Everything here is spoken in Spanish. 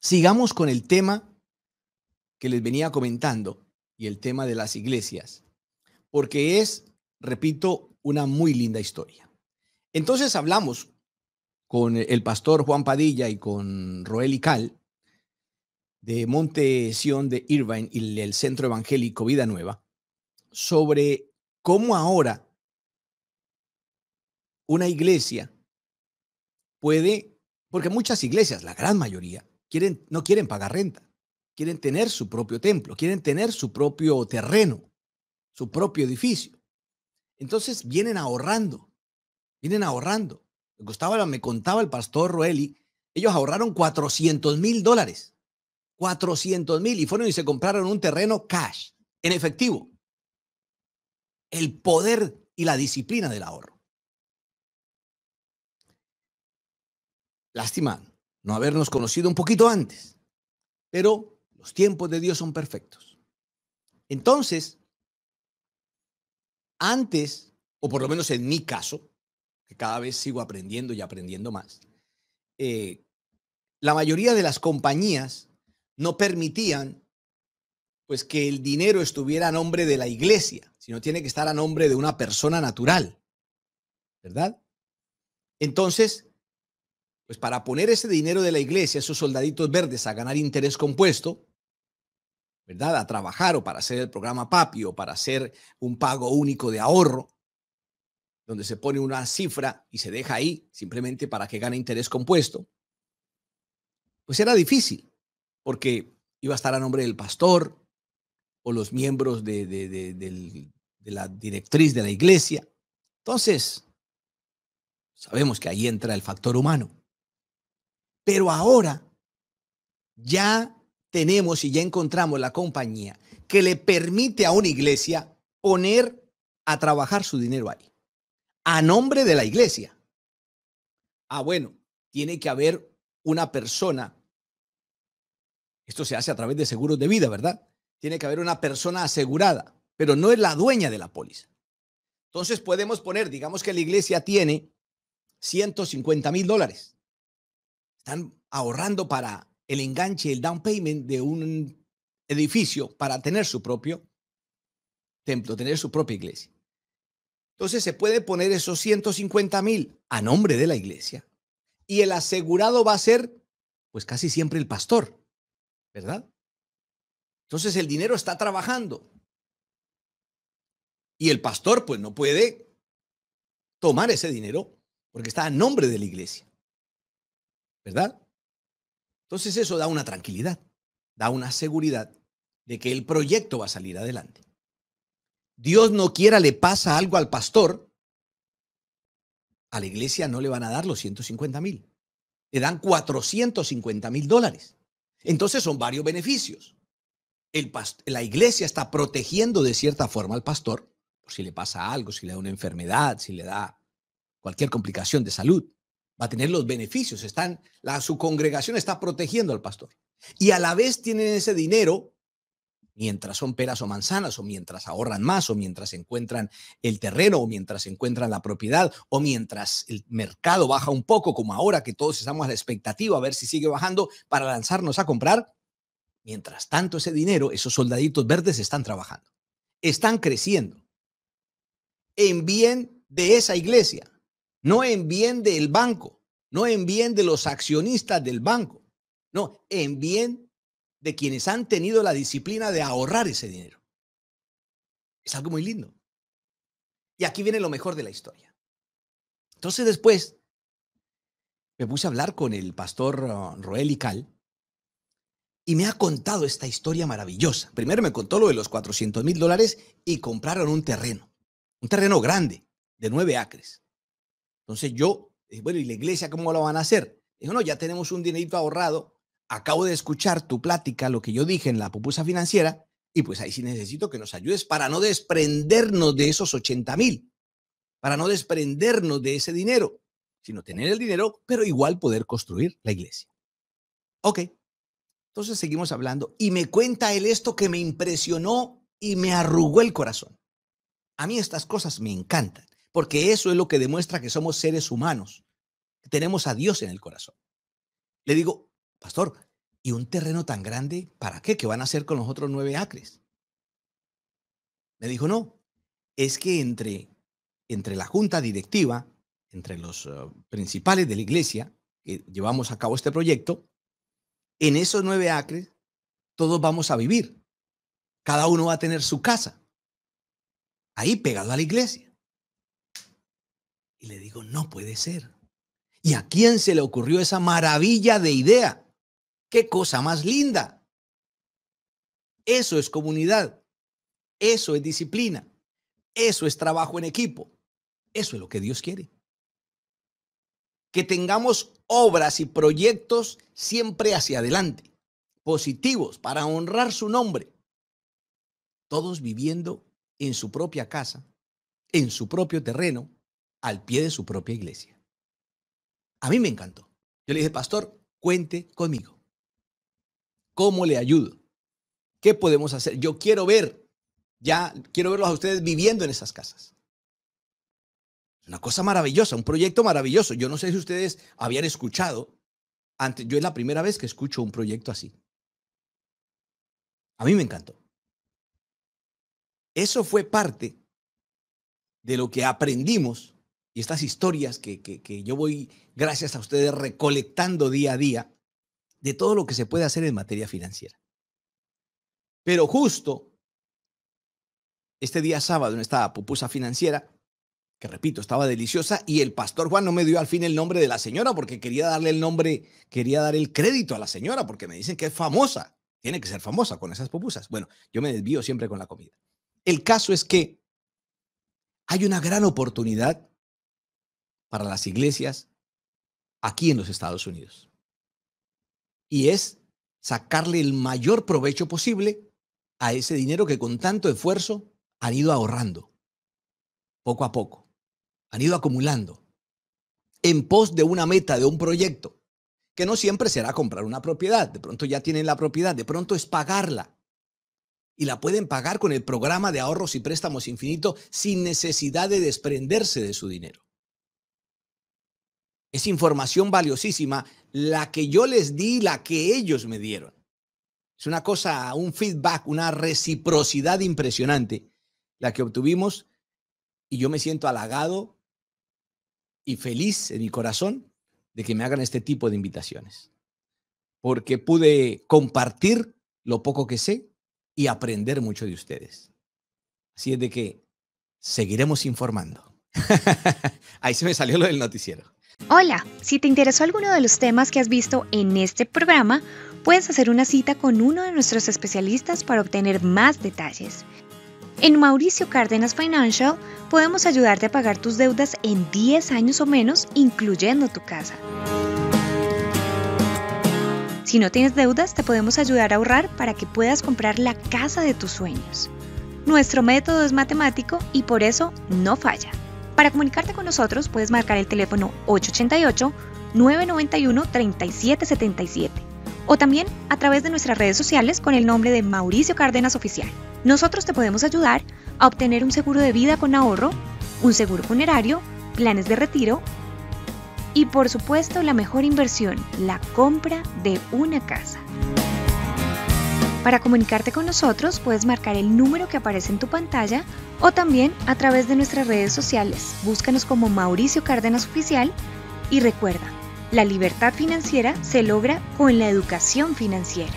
Sigamos con el tema que les venía comentando y el tema de las iglesias, porque es, repito, una muy linda historia. Entonces hablamos con el pastor Juan Padilla y con Roel y Cal de Monte Sion de Irvine y el Centro Evangélico Vida Nueva sobre cómo ahora una iglesia puede, porque muchas iglesias, la gran mayoría, quieren, no quieren pagar renta, quieren tener su propio templo, quieren tener su propio terreno, su propio edificio. Entonces vienen ahorrando, vienen ahorrando. Gustavo me contaba el pastor Roeli, ellos ahorraron 400 mil dólares, 400 mil y fueron y se compraron un terreno cash, en efectivo. El poder y la disciplina del ahorro. Lástima no habernos conocido un poquito antes, pero los tiempos de Dios son perfectos. Entonces, antes, o por lo menos en mi caso, que cada vez sigo aprendiendo y aprendiendo más, eh, la mayoría de las compañías no permitían pues que el dinero estuviera a nombre de la iglesia, sino tiene que estar a nombre de una persona natural, ¿verdad? Entonces, pues para poner ese dinero de la iglesia, esos soldaditos verdes a ganar interés compuesto, ¿verdad? A trabajar o para hacer el programa Papi o para hacer un pago único de ahorro, donde se pone una cifra y se deja ahí simplemente para que gane interés compuesto, pues era difícil, porque iba a estar a nombre del pastor o los miembros de, de la directriz de la iglesia. Entonces, sabemos que ahí entra el factor humano. Pero ahora ya tenemos y ya encontramos la compañía que le permite a una iglesia poner a trabajar su dinero ahí, a nombre de la iglesia. Ah, bueno, tiene que haber una persona. Esto se hace a través de seguros de vida, ¿verdad? Tiene que haber una persona asegurada, pero no es la dueña de la póliza. Entonces podemos poner, digamos que la iglesia tiene 150 mil dólares están ahorrando para el enganche, el down payment de un edificio para tener su propio templo, tener su propia iglesia. Entonces se puede poner esos 150 mil a nombre de la iglesia y el asegurado va a ser, pues casi siempre el pastor, ¿verdad? Entonces el dinero está trabajando y el pastor pues no puede tomar ese dinero porque está a nombre de la iglesia. ¿Verdad? Entonces eso da una tranquilidad, da una seguridad de que el proyecto va a salir adelante. Dios no quiera le pasa algo al pastor, a la iglesia no le van a dar los 150 mil, le dan 450 mil dólares. Entonces son varios beneficios. El la iglesia está protegiendo de cierta forma al pastor, por si le pasa algo, si le da una enfermedad, si le da cualquier complicación de salud va a tener los beneficios, están, la, su congregación está protegiendo al pastor. Y a la vez tienen ese dinero mientras son peras o manzanas, o mientras ahorran más, o mientras encuentran el terreno, o mientras encuentran la propiedad, o mientras el mercado baja un poco, como ahora que todos estamos a la expectativa a ver si sigue bajando para lanzarnos a comprar. Mientras tanto, ese dinero, esos soldaditos verdes están trabajando, están creciendo en bien de esa iglesia. No en bien del banco, no en bien de los accionistas del banco, no, en bien de quienes han tenido la disciplina de ahorrar ese dinero. Es algo muy lindo. Y aquí viene lo mejor de la historia. Entonces después me puse a hablar con el pastor ah, Roel Cal y me ha contado esta historia maravillosa. Primero me contó lo de los 400 mil dólares y compraron un terreno, un terreno grande de nueve acres. Entonces yo, bueno, ¿y la iglesia cómo lo van a hacer? Dijo, no, ya tenemos un dinerito ahorrado, acabo de escuchar tu plática, lo que yo dije en la pupusa financiera, y pues ahí sí necesito que nos ayudes para no desprendernos de esos 80 mil, para no desprendernos de ese dinero, sino tener el dinero, pero igual poder construir la iglesia. Ok, entonces seguimos hablando y me cuenta él esto que me impresionó y me arrugó el corazón. A mí estas cosas me encantan porque eso es lo que demuestra que somos seres humanos, que tenemos a Dios en el corazón. Le digo, pastor, ¿y un terreno tan grande, para qué? ¿Qué van a hacer con los otros nueve acres? Me dijo, no, es que entre, entre la junta directiva, entre los ah, principales de la iglesia, que llevamos a cabo este proyecto, en esos nueve acres todos vamos a vivir. Cada uno va a tener su casa, ahí pegado a la iglesia. Y le digo, no puede ser. ¿Y a quién se le ocurrió esa maravilla de idea? ¡Qué cosa más linda! Eso es comunidad. Eso es disciplina. Eso es trabajo en equipo. Eso es lo que Dios quiere. Que tengamos obras y proyectos siempre hacia adelante, positivos, para honrar su nombre. Todos viviendo en su propia casa, en su propio terreno, al pie de su propia iglesia. A mí me encantó. Yo le dije, pastor, cuente conmigo. ¿Cómo le ayudo? ¿Qué podemos hacer? Yo quiero ver, ya quiero verlos a ustedes viviendo en esas casas. Una cosa maravillosa, un proyecto maravilloso. Yo no sé si ustedes habían escuchado antes. Yo es la primera vez que escucho un proyecto así. A mí me encantó. Eso fue parte de lo que aprendimos y estas historias que, yo voy, gracias a ustedes, recolectando día a día de todo lo que se puede hacer en materia financiera. Pero justo este día sábado en esta pupusa financiera, que repito, estaba deliciosa, y el pastor Juan no me dio al fin el nombre de la señora porque quería darle el nombre, quería dar el crédito a la señora porque me dicen que es famosa. Tiene que ser famosa con esas pupusas. Bueno, yo me desvío siempre con la comida. El caso es que hay una gran oportunidad para las iglesias aquí en los Estados Unidos. Y es sacarle el mayor provecho posible a ese dinero que con tanto esfuerzo han ido ahorrando, poco a poco, han ido acumulando, en pos de una meta, de un proyecto, que no siempre será comprar una propiedad, de pronto ya tienen la propiedad, de pronto es pagarla. Y la pueden pagar con el programa de ahorros y préstamos infinito sin necesidad de desprenderse de su dinero. Es información valiosísima la que yo les di, la que ellos me dieron. Es una cosa, un feedback, una reciprocidad impresionante la que obtuvimos y yo me siento halagado y feliz en mi corazón de que me hagan este tipo de invitaciones, porque pude compartir lo poco que sé y aprender mucho de ustedes. Así es de que seguiremos informando. Ahí se me salió lo del noticiero. Hola, si te interesó alguno de los temas que has visto en este programa, puedes hacer una cita con uno de nuestros especialistas para obtener más detalles. En Mauricio Cárdenas Financial podemos ayudarte a pagar tus deudas en 10 años o menos, incluyendo tu casa. Si no tienes deudas, te podemos ayudar a ahorrar para que puedas comprar la casa de tus sueños. Nuestro método es matemático y por eso no falla. Para comunicarte con nosotros puedes marcar el teléfono 888-991-3777 o también a través de nuestras redes sociales con el nombre de Mauricio Cárdenas Oficial. Nosotros te podemos ayudar a obtener un seguro de vida con ahorro, un seguro funerario, planes de retiro y por supuesto la mejor inversión, la compra de una casa. Para comunicarte con nosotros puedes marcar el número que aparece en tu pantalla o también a través de nuestras redes sociales. Búscanos como Mauricio Cárdenas Oficial y recuerda, la libertad financiera se logra con la educación financiera.